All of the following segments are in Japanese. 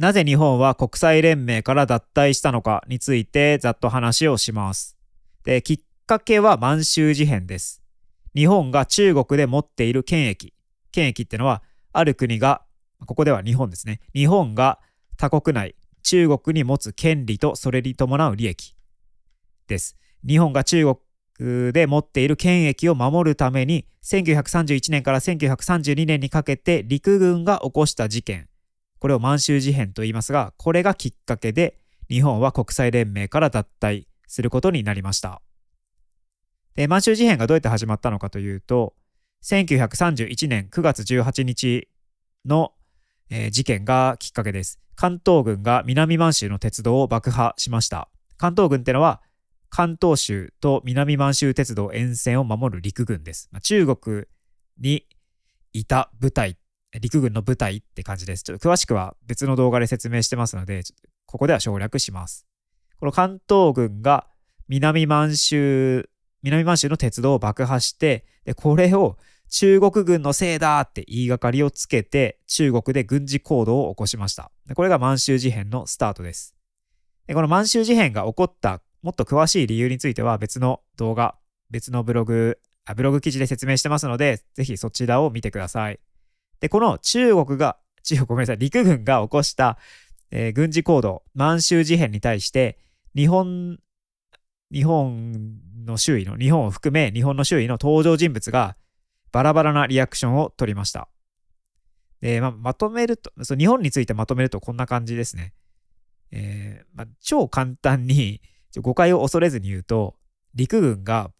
なぜ日本は国際連盟から脱退したのかについてざっと話をします。で、きっかけは満州事変です。日本が中国で持っている権益。権益ってのは、ある国が、ここでは日本ですね。日本が他国内、中国に持つ権利とそれに伴う利益です。日本が中国で持っている権益を守るために1931年から1932年にかけて陸軍が起こした事件これを満州事変と言いますが、これがきっかけで日本は国際連盟から脱退することになりました。で、満州事変がどうやって始まったのかというと、1931年9月18日の、えー、事件がきっかけです。関東軍が南満州の鉄道を爆破しました。関東軍ってのは関東州と南満州鉄道沿線を守る陸軍です。まあ、中国にいた部隊陸軍の部隊って感じです。ちょっと詳しくは別の動画で説明してますので、ここでは省略します。この関東軍が南満州、南満州の鉄道を爆破して、で、これを中国軍のせいだって言いがかりをつけて、中国で軍事行動を起こしました。これが満州事変のスタートです。でこの満州事変が起こったもっと詳しい理由については別の動画、別のブログ、あブログ記事で説明してますので、ぜひそちらを見てください。で、この中国が、中国ごめんなさい、陸軍が起こした、えー、軍事行動、満州事変に対して、日本、日本の周囲の、日本を含め日本の周囲の登場人物がバラバラなリアクションを取りました。で、まあ、まとめると、そ日本についてまとめるとこんな感じですね。えー、まあ、超簡単に誤解を恐れずに言うと、陸軍が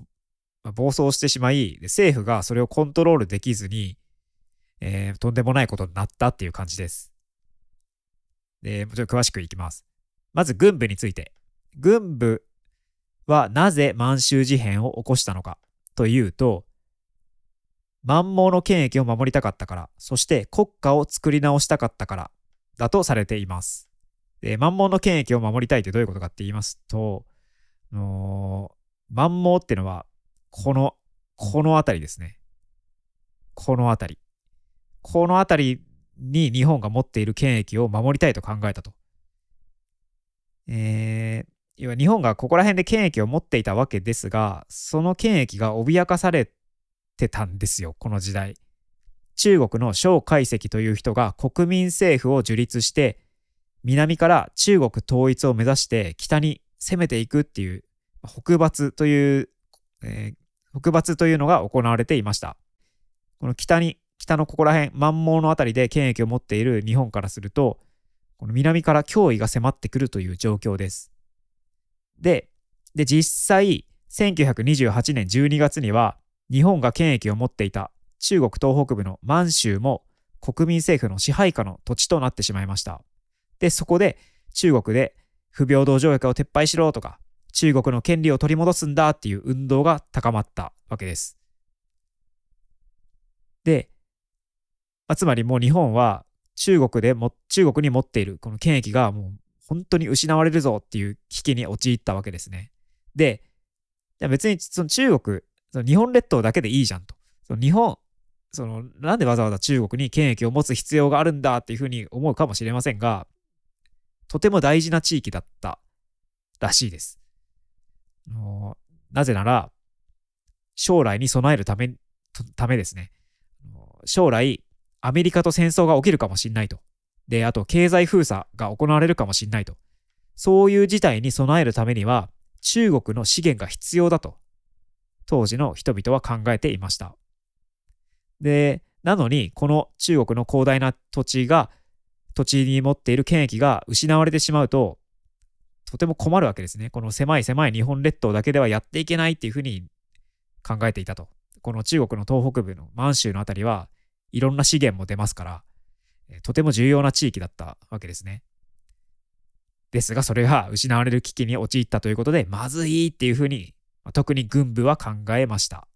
暴走してしまい、政府がそれをコントロールできずに、えー、とんでもないことになったっていう感じです。で、もちろん詳しくいきます。まず軍部について。軍部はなぜ満州事変を起こしたのかというと、満蒙の権益を守りたかったから、そして国家を作り直したかったからだとされています。で満蒙の権益を守りたいってどういうことかって言いますと、の満蒙っていうのは、この、この辺りですね。この辺り。この辺りに日本が持っている権益を守りたいと考えたと。えー、要は日本がここら辺で権益を持っていたわけですがその権益が脅かされてたんですよこの時代。中国の蒋介石という人が国民政府を樹立して南から中国統一を目指して北に攻めていくっていう北伐という、えー、北伐というのが行われていました。この北に下のここら辺、満蒙の辺りで権益を持っている日本からすると、この南から脅威が迫ってくるという状況です。で、で実際、1928年12月には、日本が権益を持っていた中国東北部の満州も国民政府の支配下の土地となってしまいました。で、そこで中国で不平等条約を撤廃しろとか、中国の権利を取り戻すんだっていう運動が高まったわけです。で、まあ、つまりもう日本は中国でも中国に持っているこの権益がもう本当に失われるぞっていう危機に陥ったわけですね。で、別にその中国、その日本列島だけでいいじゃんと。その日本、そのなんでわざわざ中国に権益を持つ必要があるんだっていうふうに思うかもしれませんが、とても大事な地域だったらしいです。なぜなら、将来に備えるため、ためですね。将来、アメリカと戦争が起きるかもしれないと。で、あと経済封鎖が行われるかもしれないと。そういう事態に備えるためには中国の資源が必要だと当時の人々は考えていました。で、なのにこの中国の広大な土地が土地に持っている権益が失われてしまうととても困るわけですね。この狭い狭い日本列島だけではやっていけないっていうふうに考えていたと。この中国の東北部の満州の辺りはいろんな資源も出ますから、とても重要な地域だったわけですね。ですが、それが失われる危機に陥ったということで、まずいっていうふうに、特に軍部は考えました。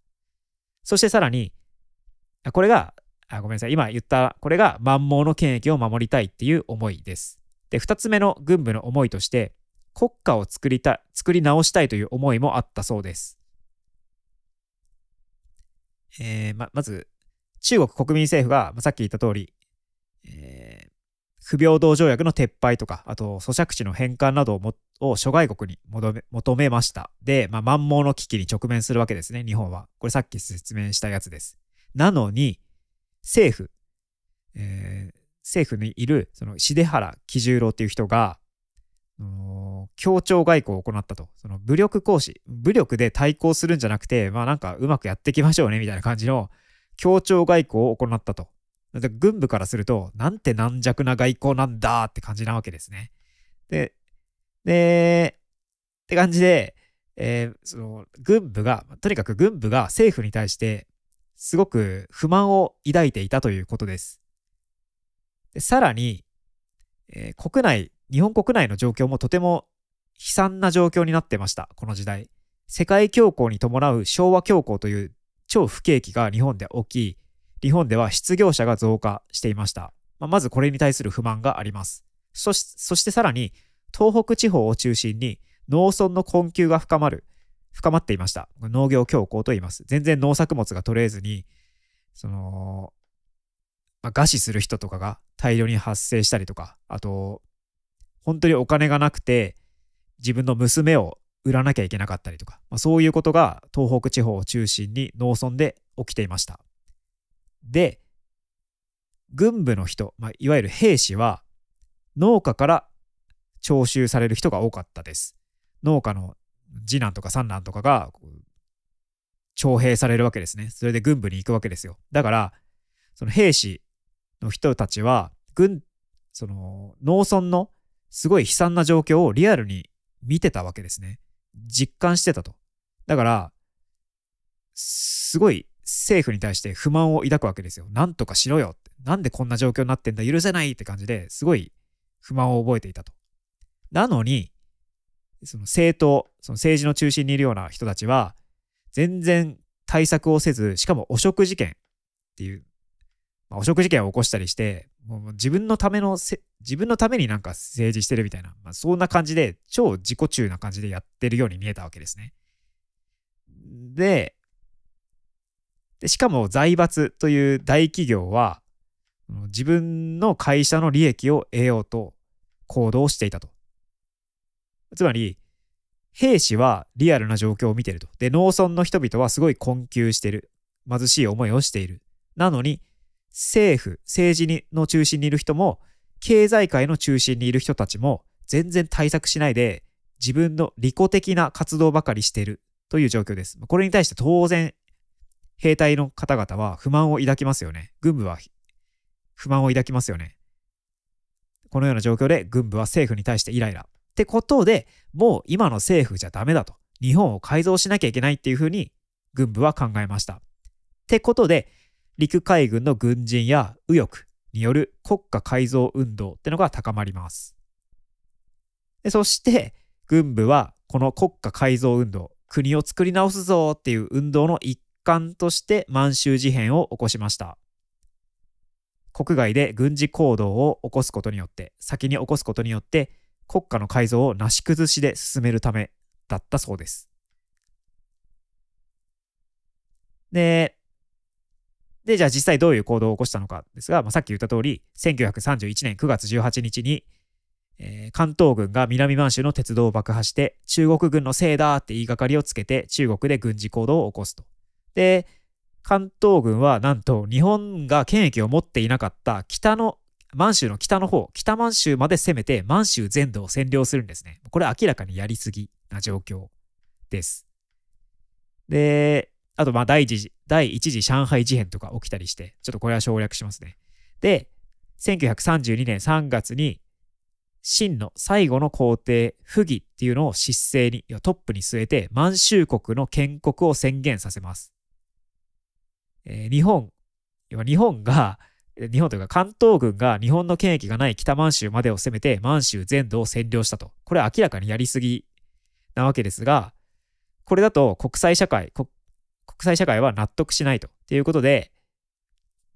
そしてさらに、これが、あごめんなさい、今言った、これが満蒙の権益を守りたいっていう思いです。で、2つ目の軍部の思いとして、国家を作りた作り直したいという思いもあったそうです。えー、ままず、中国国民政府が、さっき言った通り、えー、不平等条約の撤廃とか、あと租借地の返還などを諸外国に求めました。で、まあ、満蒙の危機に直面するわけですね、日本は。これさっき説明したやつです。なのに、政府、えー、政府にいる、その、重原喜十郎っていう人が、協調外交を行ったと。その武力行使、武力で対抗するんじゃなくて、まあなんかうまくやっていきましょうねみたいな感じの協調外交を行ったと。軍部からすると、なんて軟弱な外交なんだって感じなわけですね。で、で、って感じで、えー、その軍部が、とにかく軍部が政府に対してすごく不満を抱いていたということです。でさらに、えー、国内、日本国内の状況もとても悲惨な状況になってました、この時代。世界恐慌に伴う昭和恐慌という超不景気が日本で起き、日本では失業者が増加していました。まあ、まずこれに対する不満があります。そしてさらに、東北地方を中心に農村の困窮が深まる、深まっていました。農業恐慌と言います。全然農作物が取れずに、その、まあ、餓死する人とかが大量に発生したりとか、あと、本当にお金がなくて、自分の娘を売らなきゃいけなかったりとか、まあ、そういうことが東北地方を中心に農村で起きていました。で軍部の人、まあ、いわゆる兵士は農家から徴収される人が多かったです。農家の次男とか三男とかが徴兵されるわけですね。それで軍部に行くわけですよ。だからその兵士の人たちは軍その農村のすごい悲惨な状況をリアルに見てたわけですね。実感してたと。だから、すごい政府に対して不満を抱くわけですよ。なんとかしろよって。なんでこんな状況になってんだ許せないって感じですごい不満を覚えていたと。なのに、その政党、その政治の中心にいるような人たちは、全然対策をせず、しかも汚職事件っていう、まあ、汚職事件を起こしたりして、もう自分のためのせ、自分のためになんか政治してるみたいな、まあ、そんな感じで、超自己中な感じでやってるように見えたわけですね。で、でしかも財閥という大企業は、自分の会社の利益を得ようと行動していたと。つまり、兵士はリアルな状況を見てると。で、農村の人々はすごい困窮してる。貧しい思いをしている。なのに、政府、政治にの中心にいる人も、経済界の中心にいる人たちも、全然対策しないで、自分の利己的な活動ばかりしているという状況です。これに対して当然、兵隊の方々は不満を抱きますよね。軍部は不満を抱きますよね。このような状況で軍部は政府に対してイライラ。ってことで、もう今の政府じゃダメだと。日本を改造しなきゃいけないっていうふうに軍部は考えました。ってことで、陸海軍の軍人や右翼による国家改造運動ってのが高まります。でそして軍部はこの国家改造運動国を作り直すぞっていう運動の一環として満州事変を起こしました。国外で軍事行動を起こすことによって先に起こすことによって国家の改造をなし崩しで進めるためだったそうです。でで、じゃあ実際どういう行動を起こしたのかですが、まあ、さっき言った通り、1931年9月18日に、えー、関東軍が南満州の鉄道を爆破して、中国軍のせいだって言いがかりをつけて、中国で軍事行動を起こすと。で、関東軍はなんと日本が権益を持っていなかった北の満州の北の方、北満州まで攻めて満州全土を占領するんですね。これ明らかにやりすぎな状況です。で、あと、まあ第一次、第一次上海事変とか起きたりして、ちょっとこれは省略しますね。で、1932年3月に、秦の最後の皇帝、溥儀っていうのを失政に、トップに据えて、満州国の建国を宣言させます。えー、日本、日本が、日本というか関東軍が日本の権益がない北満州までを攻めて満州全土を占領したと。これは明らかにやりすぎなわけですが、これだと国際社会、国国際社会は納得しないと。っていうことで、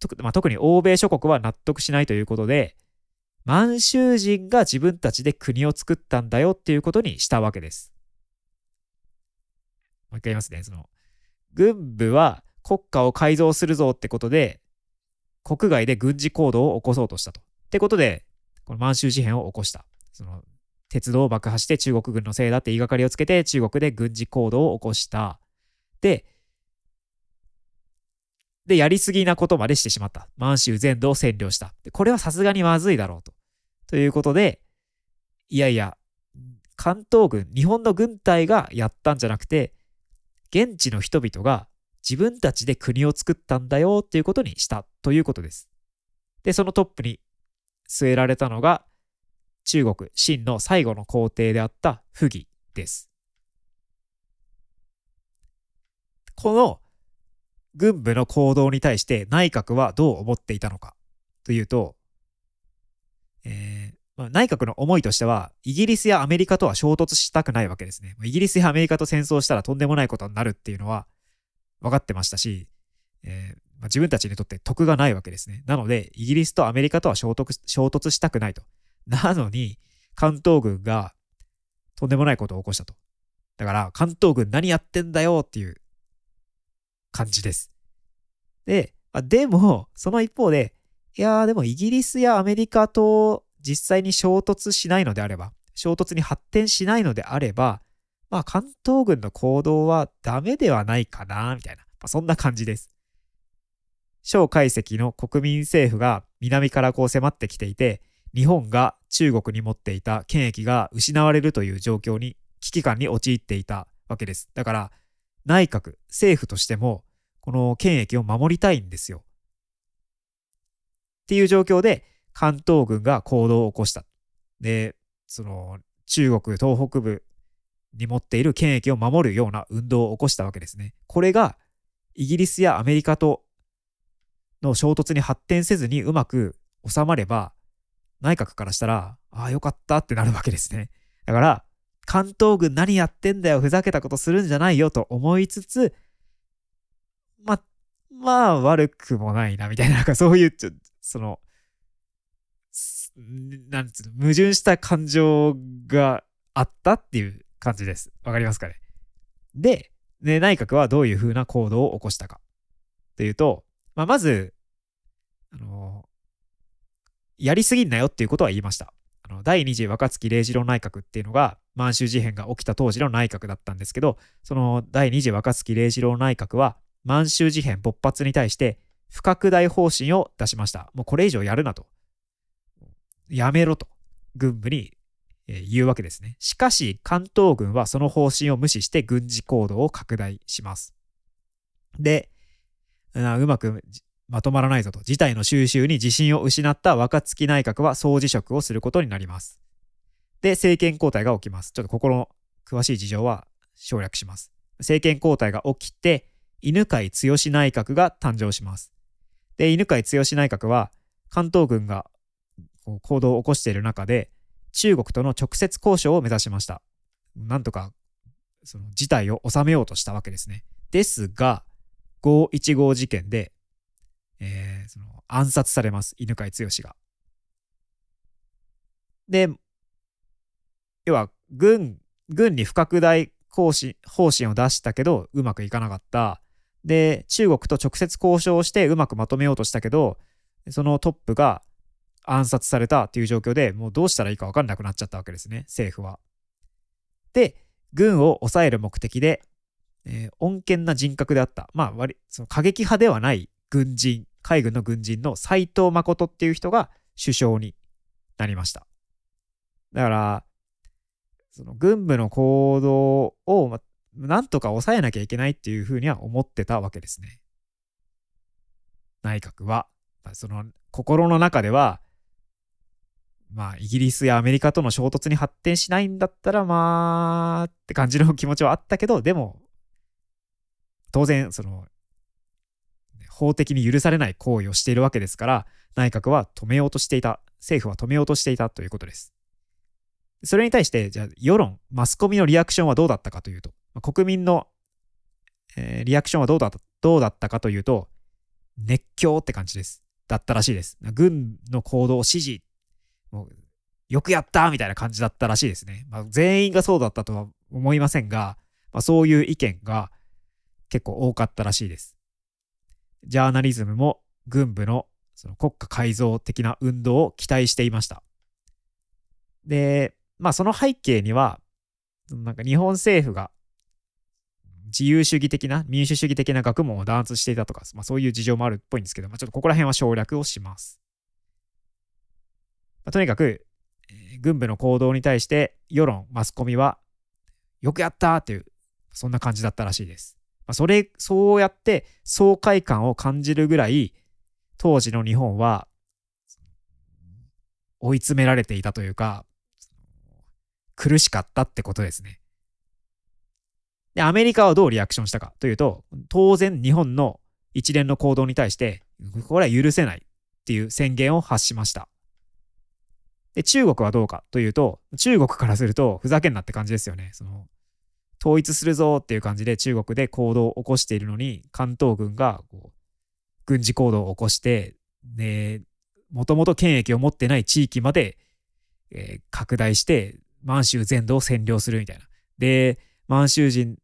とまあ、特に欧米諸国は納得しないということで、満州人が自分たちで国を作ったんだよっていうことにしたわけです。もう一回言いますね。その、軍部は国家を改造するぞってことで、国外で軍事行動を起こそうとしたと。ってことで、この満州事変を起こした。その、鉄道を爆破して中国軍のせいだって言いがかりをつけて中国で軍事行動を起こした。で、で、やりすぎなことまでしてしまった。満州全土を占領した。これはさすがにまずいだろうと。ということで、いやいや、関東軍、日本の軍隊がやったんじゃなくて、現地の人々が自分たちで国を作ったんだよっていうことにしたということです。で、そのトップに据えられたのが、中国、秦の最後の皇帝であった溥儀です。この軍部の行動に対して内閣はどう思っていたのかというと、えーまあ、内閣の思いとしては、イギリスやアメリカとは衝突したくないわけですね。イギリスやアメリカと戦争したらとんでもないことになるっていうのは分かってましたし、えー、まあ、自分たちにとって得がないわけですね。なので、イギリスとアメリカとは衝突衝突したくないと。なのに、関東軍がとんでもないことを起こしたと。だから、関東軍何やってんだよっていう感じです。で、まあ、でも、その一方で、いやでもイギリスやアメリカと実際に衝突しないのであれば、衝突に発展しないのであれば、まあ関東軍の行動はダメではないかな、みたいな、まあ、そんな感じです。蒋介石の国民政府が南からこう迫ってきていて、日本が中国に持っていた権益が失われるという状況に危機感に陥っていたわけです。だから、内閣、政府としても、この権益を守りたいんですよ。っていう状況で、関東軍が行動を起こした。で、その、中国東北部に持っている権益を守るような運動を起こしたわけですね。これが、イギリスやアメリカとの衝突に発展せずにうまく収まれば、内閣からしたら、ああ、よかったってなるわけですね。だから、関東軍何やってんだよ、ふざけたことするんじゃないよと思いつつ、ま、まあ悪くもないな、みたいな、なんかそういう、ちょその、なんつうの、矛盾した感情があったっていう感じです。わかりますかね。で、ね、内閣はどういうふうな行動を起こしたかというと、まあ、まず、あのやりすぎんなよっていうことは言いました。あの第2次若槻礼次郎内閣っていうのが満州事変が起きた当時の内閣だったんですけどその第2次若槻礼次郎内閣は満州事変勃発に対して不拡大方針を出しましたもうこれ以上やるなとやめろと軍部に言うわけですねしかし関東軍はその方針を無視して軍事行動を拡大しますでうまくまとまらないぞと事態の収拾に自信を失った若月内閣は総辞職をすることになります。で、政権交代が起きます。ちょっとここの詳しい事情は省略します。政権交代が起きて、犬飼剛内閣が誕生します。で、犬飼剛内閣は関東軍が行動を起こしている中で、中国との直接交渉を目指しました。なんとか、その事態を収めようとしたわけですね。ですが、515事件でえー、その暗殺されます犬飼剛が。で要は軍軍に不拡大方針方針を出したけどうまくいかなかったで中国と直接交渉してうまくまとめようとしたけどそのトップが暗殺されたという状況でもうどうしたらいいか分かんなくなっちゃったわけですね政府は。で軍を抑える目的で、えー、穏健な人格であったまあ割その過激派ではない軍人海軍の軍人の斎藤誠っていう人が首相になりました。だから、その軍部の行動を、ま、なんとか抑えなきゃいけないっていうふうには思ってたわけですね。内閣は、その心の中では、まあ、イギリスやアメリカとの衝突に発展しないんだったら、まあ、って感じの気持ちはあったけど、でも、当然、その、法的に許されない行為をしているわけですから、内閣は止めようとしていた、政府は止めようとしていたということです。それに対して、じゃあ、世論、マスコミのリアクションはどうだったかというと、国民の、えー、リアクションはどうだったどうだったかというと、熱狂って感じです。だったらしいです。軍の行動を支持、もうよくやったみたいな感じだったらしいですね。まあ、全員がそうだったとは思いませんが、まあ、そういう意見が結構多かったらしいです。ジャーナリズムも軍部のその国家改造的な運動を期待していました。で、まあその背景には、なんか日本政府が自由主義的な民主主義的な学問を弾圧していたとか、まあ、そういう事情もあるっぽいんですけど、まあ、ちょっとここら辺は省略をします。まあ、とにかく、え軍部の行動に対して世論、マスコミはよくやったというそんな感じだったらしいです。まあ、それ、そうやって爽快感を感じるぐらい、当時の日本は追い詰められていたというか、苦しかったってことですね。で、アメリカはどうリアクションしたかというと、当然日本の一連の行動に対して、これは許せないっていう宣言を発しました。で、中国はどうかというと、中国からするとふざけんなって感じですよね。その統一するぞっていう感じで中国で行動を起こしているのに関東軍がこう軍事行動を起こしてもともと権益を持ってない地域まで、えー、拡大して満州全土を占領するみたいな。で満州人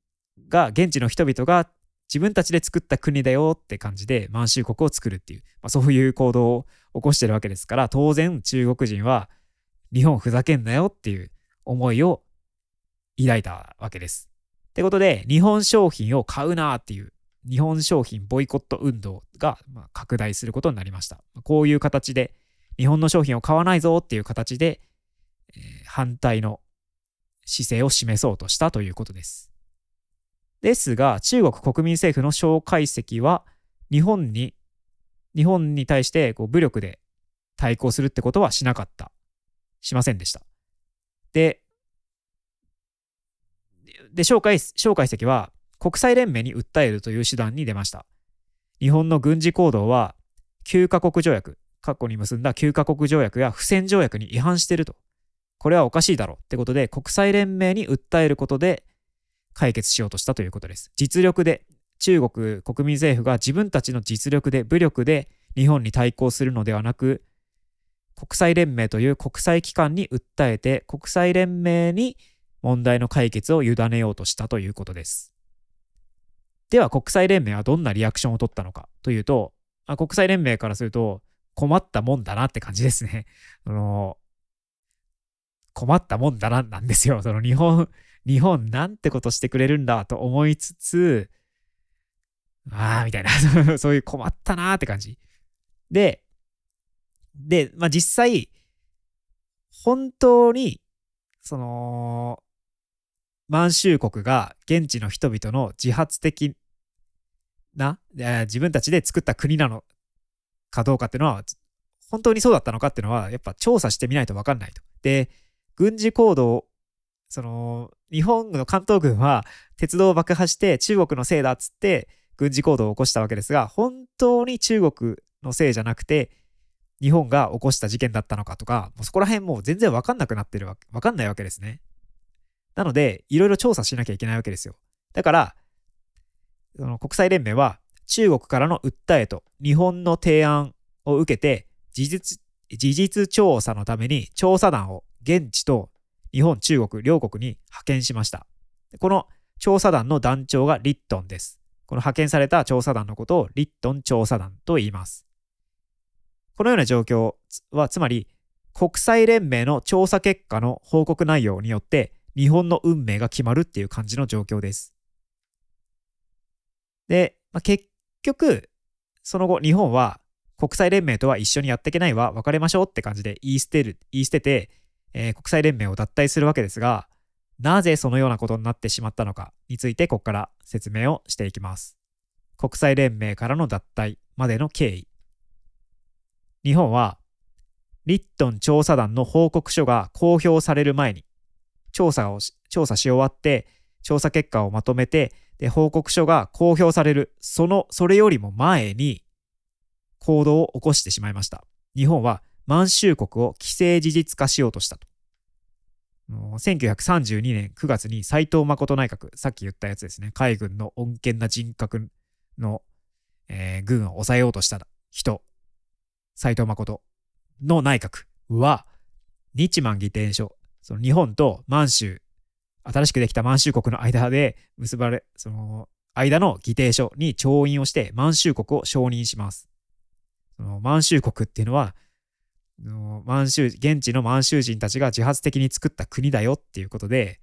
が現地の人々が自分たちで作った国だよって感じで満州国を作るっていう、まあ、そういう行動を起こしてるわけですから当然中国人は日本ふざけんなよっていう思いを抱いたわけです。ってことで、日本商品を買うなっていう、日本商品ボイコット運動が拡大することになりました。こういう形で、日本の商品を買わないぞっていう形で、えー、反対の姿勢を示そうとしたということです。ですが、中国国民政府の介石は、日本に、日本に対してこう武力で対抗するってことはしなかった。しませんでした。で、で、蒋介石は国際連盟に訴えるという手段に出ました。日本の軍事行動は9カ国条約、過去に結んだ9カ国条約や不戦条約に違反してると。これはおかしいだろうってことで国際連盟に訴えることで解決しようとしたということです。実力で中国国民政府が自分たちの実力で武力で日本に対抗するのではなく国際連盟という国際機関に訴えて国際連盟に問題の解決を委ねようとしたということです。では国際連盟はどんなリアクションを取ったのかというと、あ、国際連盟からすると困ったもんだなって感じですね。あの困ったもんだななんですよ。その日本、日本なんてことしてくれるんだと思いつつ、ああ、みたいな、そういう困ったなーって感じ。で、で、まあ、実際、本当に、その、満州国が現地の人々の自発的な、自分たちで作った国なのかどうかっていうのは、本当にそうだったのかっていうのは、やっぱ調査してみないと分かんないと。で、軍事行動、その、日本の関東軍は鉄道を爆破して中国のせいだっつって軍事行動を起こしたわけですが、本当に中国のせいじゃなくて、日本が起こした事件だったのかとか、もうそこら辺もう全然分かんなくなってるわけ、分かんないわけですね。なので、いろいろ調査しなきゃいけないわけですよ。だから、その国際連盟は中国からの訴えと日本の提案を受けて事実、事実調査のために調査団を現地と日本、中国両国に派遣しました。この調査団の団長がリットンです。この派遣された調査団のことをリットン調査団と言います。このような状況はつまり国際連盟の調査結果の報告内容によって日本の運命が決まるっていう感じの状況です。で、まあ、結局、その後、日本は国際連盟とは一緒にやっていけないわ、別れましょうって感じで言い捨てる、言い捨てて、えー、国際連盟を脱退するわけですが、なぜそのようなことになってしまったのかについて、ここから説明をしていきます。国際連盟からの脱退までの経緯。日本は、リットン調査団の報告書が公表される前に、調査を調査し終わって、調査結果をまとめて、で、報告書が公表される、その、それよりも前に、行動を起こしてしまいました。日本は満州国を既成事実化しようとしたと。1932年9月に斎藤誠内閣、さっき言ったやつですね、海軍の穏健な人格の、えー、軍を抑えようとした人、斎藤誠の内閣は、日満議定書その日本と満州、新しくできた満州国の間で結ばれ、その間の議定書に調印をして満州国を承認します。その満州国っていうのは、満州、現地の満州人たちが自発的に作った国だよっていうことで、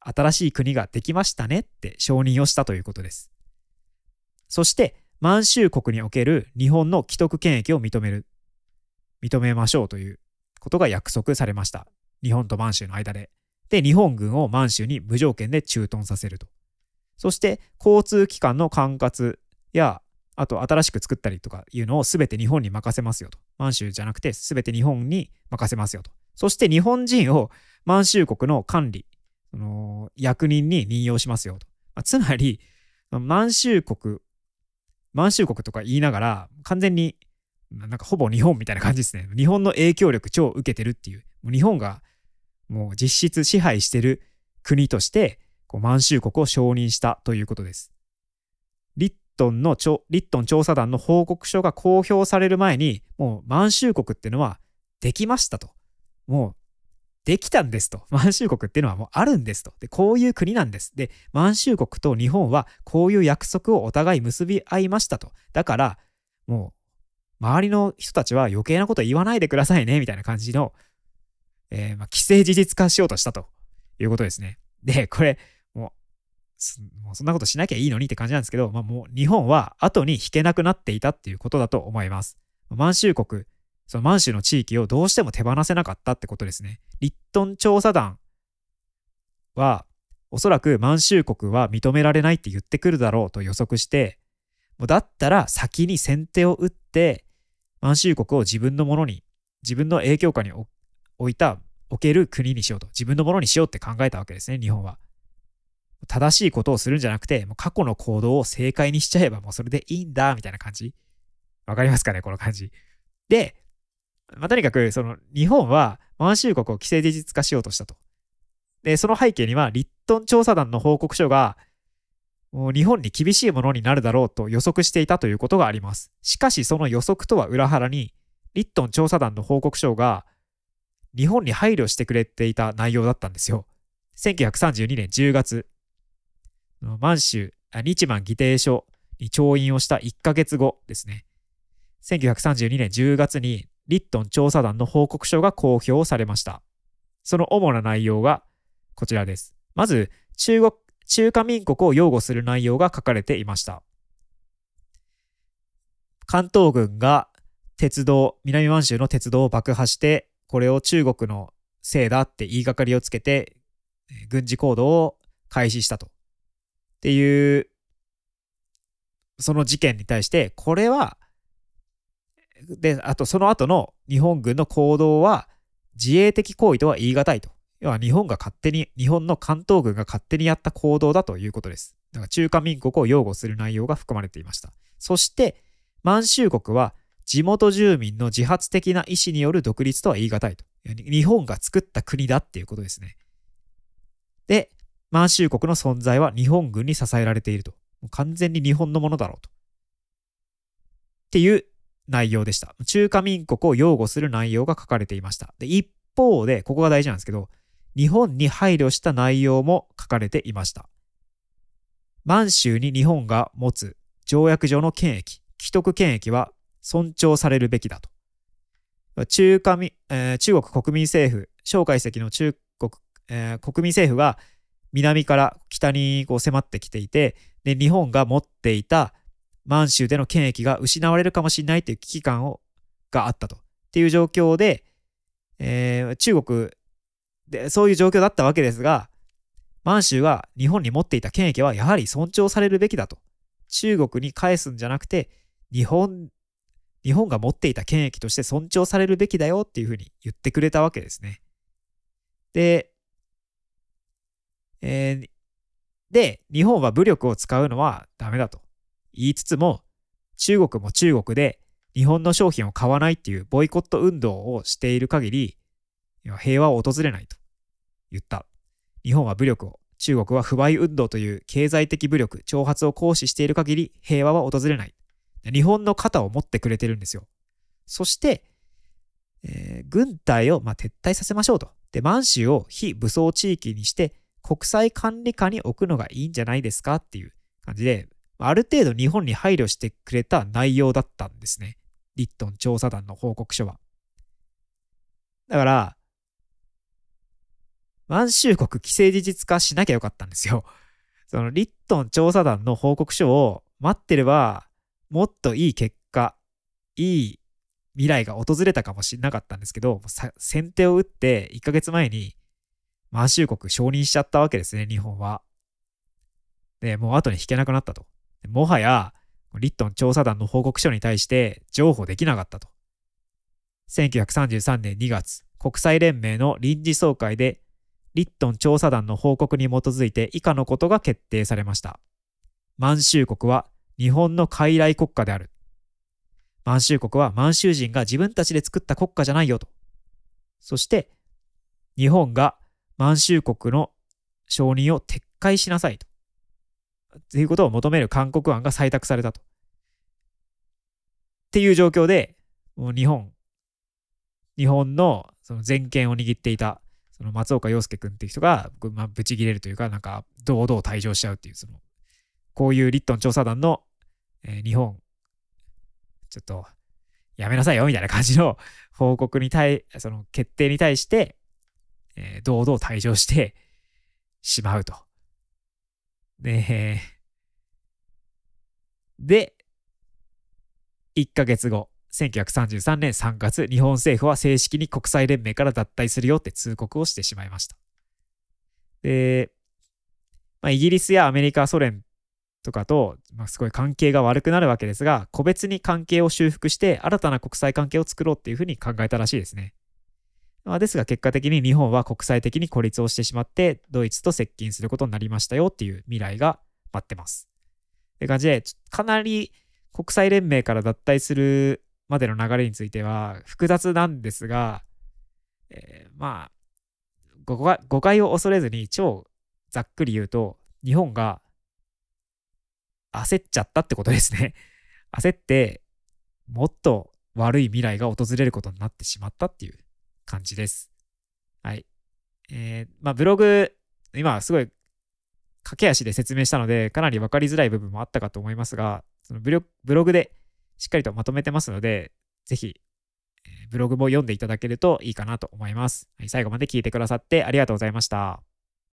新しい国ができましたねって承認をしたということです。そして、満州国における日本の既得権益を認める、認めましょうということが約束されました。日本と満州の間で。で、日本軍を満州に無条件で駐屯させると。そして、交通機関の管轄や、あと新しく作ったりとかいうのを全て日本に任せますよと。満州じゃなくて全て日本に任せますよと。そして日本人を満州国の管理、その役人に任用しますよと。まあ、つまり、満州国、満州国とか言いながら、完全になんかほぼ日本みたいな感じですね。日本の影響力超受けてるっていう。もう日本がもう実質支配してる国としてこう満州国を承認したということです。リットンのリットン調査団の報告書が公表される前にもう満州国っていうのはできましたと。もうできたんですと。満州国っていうのはもうあるんですと。で、こういう国なんです。で、満州国と日本はこういう約束をお互い結び合いましたと。だから、もう、周りの人たちは余計なこと言わないでくださいね、みたいな感じのえー、まあ、既成事実化しようとしたということですね。で、これ、もう、もうそんなことしなきゃいいのにって感じなんですけど、まあ、もう日本は後に引けなくなっていたっていうことだと思います。満州国、その満州の地域をどうしても手放せなかったってことですね。リットン調査団は、おそらく満州国は認められないって言ってくるだろうと予測して、もうだったら先に先手を打って、満州国を自分のものに、自分の影響下に置置いた、置ける国にしようと、自分のものにしようって考えたわけですね、日本は。正しいことをするんじゃなくて、もう過去の行動を正解にしちゃえばもうそれでいいんだ、みたいな感じ。わかりますかね、この感じ。で、まあ、とにかく、その、日本は満州国を既成事実化しようとしたと。で、その背景には、リットン調査団の報告書が、もう日本に厳しいものになるだろうと予測していたということがあります。しかし、その予測とは裏腹に、リットン調査団の報告書が、日本に配慮してくれていた内容だったんですよ。1932年10月、満州日満議定書に調印をした1ヶ月後ですね。1932年10月にリットン調査団の報告書が公表されました。その主な内容がこちらです。まず、中国、中華民国を擁護する内容が書かれていました。関東軍が鉄道、南満州の鉄道を爆破して、これを中国のせいだって言いがかりをつけて、軍事行動を開始したと。っていう、その事件に対して、これは、で、あとその後の日本軍の行動は自衛的行為とは言い難いと。要は日本が勝手に、日本の関東軍が勝手にやった行動だということです。だから中華民国を擁護する内容が含まれていました。そして、満州国は地元住民の自発的な意思による独立とは言い難いと。日本が作った国だっていうことですね。で、満州国の存在は日本軍に支えられていると。もう完全に日本のものだろうと。っていう内容でした。中華民国を擁護する内容が書かれていました。で、一方で、ここが大事なんですけど、日本に配慮した内容も書かれていました。満州に日本が持つ条約上の権益、既得権益は尊重されるべきだと。中華み、えー、中国国民政府、蒋介石の中国、えー、国民政府が南から北にこう迫ってきていてで、日本が持っていた満州での権益が失われるかもしれないという危機感をがあったと。っていう状況で、えー、中国で、そういう状況だったわけですが、満州が日本に持っていた権益はやはり尊重されるべきだと。中国に返すんじゃなくて、日本日本が持っていた権益として尊重されるべきだよっていうふうに言ってくれたわけですね。で、えー、で、日本は武力を使うのはダメだと言いつつも、中国も中国で日本の商品を買わないっていうボイコット運動をしている限り、平和を訪れないと言った。日本は武力を、中国は不買運動という経済的武力、挑発を行使している限り平和は訪れない。日本の肩を持ってくれてるんですよ。そして、えー、軍隊をま撤退させましょうと。で、満州を非武装地域にして国際管理下に置くのがいいんじゃないですかっていう感じで、ある程度日本に配慮してくれた内容だったんですね。リットン調査団の報告書は。だから、満州国既成事実化しなきゃよかったんですよ。そのリットン調査団の報告書を待ってれば、もっといい結果、いい未来が訪れたかもしれなかったんですけど、先手を打って1ヶ月前に満州国承認しちゃったわけですね、日本は。で、もう後に引けなくなったと。もはや、リットン調査団の報告書に対して譲歩できなかったと。1933年2月、国際連盟の臨時総会で、リットン調査団の報告に基づいて以下のことが決定されました。満州国は日本の傀儡国家である。満州国は満州人が自分たちで作った国家じゃないよと。そして、日本が満州国の承認を撤回しなさいと。ということを求める勧告案が採択されたと。っていう状況で、もう日本、日本のその全権を握っていた、その松岡洋介君っていう人が、まあ、ブチ切れるというか、なんか、堂々退場しちゃうっていう、その、こういうリットン調査団のえー、日本、ちょっと、やめなさいよ、みたいな感じの 報告に対、その決定に対して、えー、堂々退場してしまうと。で、で、1ヶ月後、1933年3月、日本政府は正式に国際連盟から脱退するよって通告をしてしまいました。で、まあ、イギリスやアメリカ、ソ連とかと、まあ、すごい関係が悪くなるわけですが、個別に関係を修復して新たな国際関係を作ろうっていうふうに考えたらしいですね。まあ、ですが結果的に日本は国際的に孤立をしてしまって、ドイツと接近することになりましたよっていう未来が待ってます。って感じで、かなり国際連盟から脱退するまでの流れについては複雑なんですが、えー、まあ誤解を恐れずに超ざっくり言うと、日本が焦っちゃったってことですね。焦って、もっと悪い未来が訪れることになってしまったっていう感じです。はい。えー、まあ、ブログ、今すごい駆け足で説明したので、かなりわかりづらい部分もあったかと思いますが、そのブログでしっかりとまとめてますので、ぜひ、えブログも読んでいただけるといいかなと思います。はい、最後まで聞いてくださってありがとうございました。